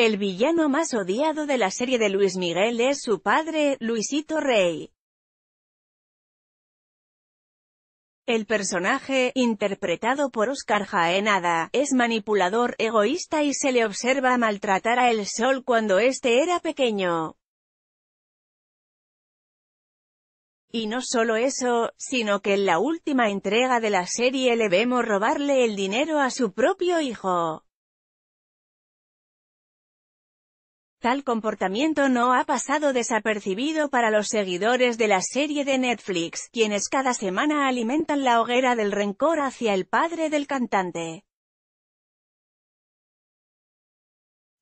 El villano más odiado de la serie de Luis Miguel es su padre, Luisito Rey. El personaje, interpretado por Oscar Jaenada, es manipulador, egoísta y se le observa maltratar a El Sol cuando éste era pequeño. Y no solo eso, sino que en la última entrega de la serie le vemos robarle el dinero a su propio hijo. Tal comportamiento no ha pasado desapercibido para los seguidores de la serie de Netflix, quienes cada semana alimentan la hoguera del rencor hacia el padre del cantante.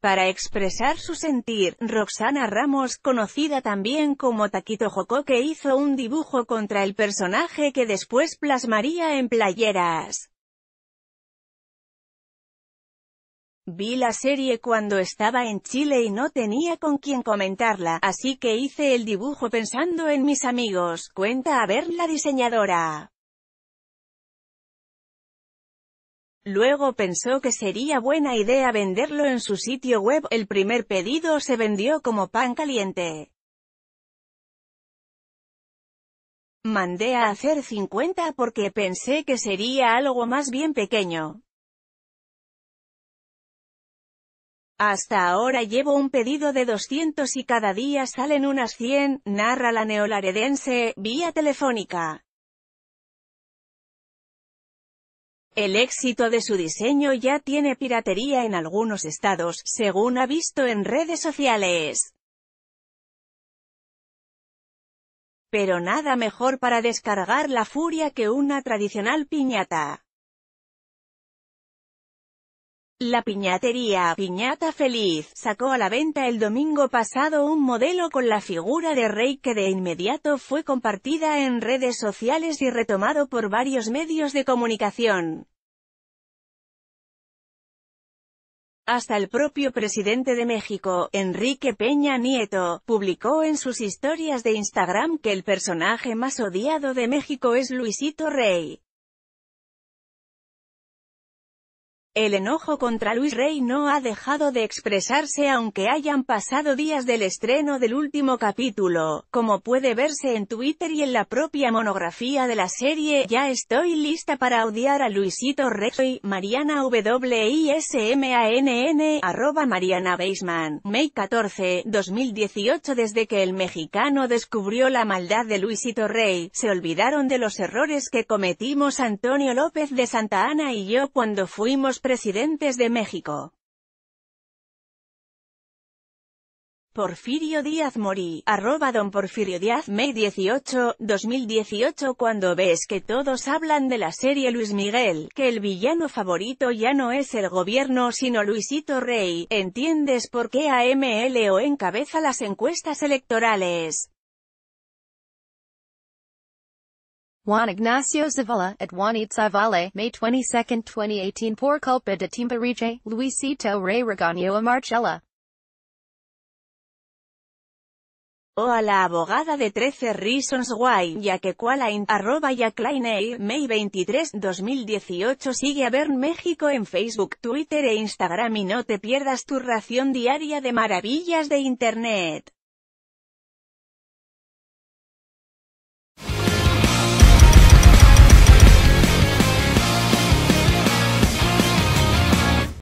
Para expresar su sentir, Roxana Ramos, conocida también como Taquito que hizo un dibujo contra el personaje que después plasmaría en playeras. Vi la serie cuando estaba en Chile y no tenía con quién comentarla, así que hice el dibujo pensando en mis amigos, cuenta a ver la diseñadora. Luego pensó que sería buena idea venderlo en su sitio web, el primer pedido se vendió como pan caliente. Mandé a hacer 50 porque pensé que sería algo más bien pequeño. Hasta ahora llevo un pedido de 200 y cada día salen unas 100, narra la neolaredense, vía telefónica. El éxito de su diseño ya tiene piratería en algunos estados, según ha visto en redes sociales. Pero nada mejor para descargar la furia que una tradicional piñata. La piñatería Piñata Feliz sacó a la venta el domingo pasado un modelo con la figura de Rey que de inmediato fue compartida en redes sociales y retomado por varios medios de comunicación. Hasta el propio presidente de México, Enrique Peña Nieto, publicó en sus historias de Instagram que el personaje más odiado de México es Luisito Rey. El enojo contra Luis Rey no ha dejado de expresarse aunque hayan pasado días del estreno del último capítulo, como puede verse en Twitter y en la propia monografía de la serie, ya estoy lista para odiar a Luisito Rey, Mariana WISMANN, arroba Mariana Beisman, May 14, 2018 Desde que el mexicano descubrió la maldad de Luisito Rey, se olvidaron de los errores que cometimos Antonio López de Santa Ana y yo cuando fuimos presidentes de México. Porfirio Díaz Morí, arroba don Porfirio Díaz May 18, 2018 Cuando ves que todos hablan de la serie Luis Miguel, que el villano favorito ya no es el gobierno sino Luisito Rey, ¿entiendes por qué AMLO encabeza las encuestas electorales? Juan Ignacio Zavala at Juanit Zavale, May 22, 2018 Por culpa de Timbiriche, Luisito Rey Regaño a Marcella. o a la abogada de 13 Reasons Why, ya que Qualain, arroba ya e May 23, 2018 sigue a ver México en Facebook, Twitter e Instagram y no te pierdas tu ración diaria de maravillas de Internet.